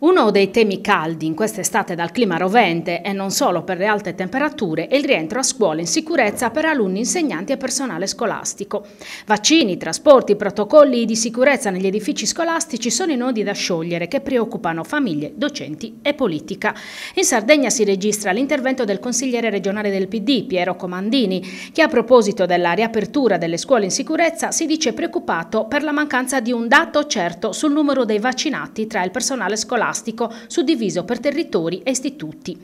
Uno dei temi caldi in quest'estate dal clima rovente e non solo per le alte temperature è il rientro a scuola in sicurezza per alunni, insegnanti e personale scolastico. Vaccini, trasporti, protocolli di sicurezza negli edifici scolastici sono i nodi da sciogliere che preoccupano famiglie, docenti e politica. In Sardegna si registra l'intervento del consigliere regionale del PD Piero Comandini che a proposito della riapertura delle scuole in sicurezza si dice preoccupato per la mancanza di un dato certo sul numero dei vaccinati tra il personale scolastico scolastico suddiviso per territori e istituti.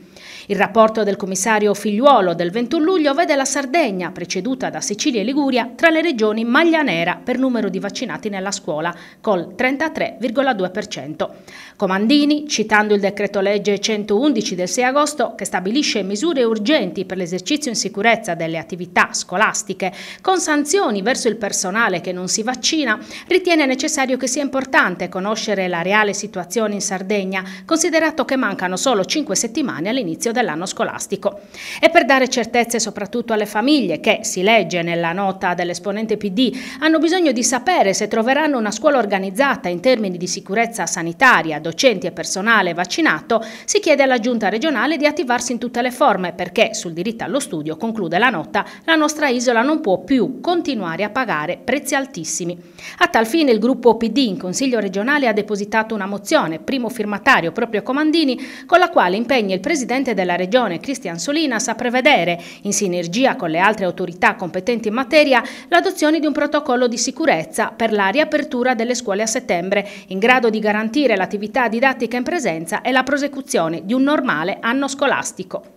Il rapporto del commissario Figliuolo del 21 luglio vede la Sardegna, preceduta da Sicilia e Liguria, tra le regioni maglia nera per numero di vaccinati nella scuola, col 33,2%. Comandini, citando il decreto legge 111 del 6 agosto, che stabilisce misure urgenti per l'esercizio in sicurezza delle attività scolastiche, con sanzioni verso il personale che non si vaccina, ritiene necessario che sia importante conoscere la reale situazione in Sardegna Sardegna, considerato che mancano solo 5 settimane all'inizio dell'anno scolastico. E per dare certezze soprattutto alle famiglie che, si legge nella nota dell'esponente PD, hanno bisogno di sapere se troveranno una scuola organizzata in termini di sicurezza sanitaria, docenti e personale vaccinato, si chiede alla Giunta regionale di attivarsi in tutte le forme perché sul diritto allo studio, conclude la nota, la nostra isola non può più continuare a pagare prezzi altissimi. A tal fine il gruppo PD in Consiglio regionale ha depositato una mozione, primo firmatario firmatario proprio Comandini, con la quale impegna il presidente della regione Cristian Solinas a prevedere, in sinergia con le altre autorità competenti in materia, l'adozione di un protocollo di sicurezza per la riapertura delle scuole a settembre, in grado di garantire l'attività didattica in presenza e la prosecuzione di un normale anno scolastico.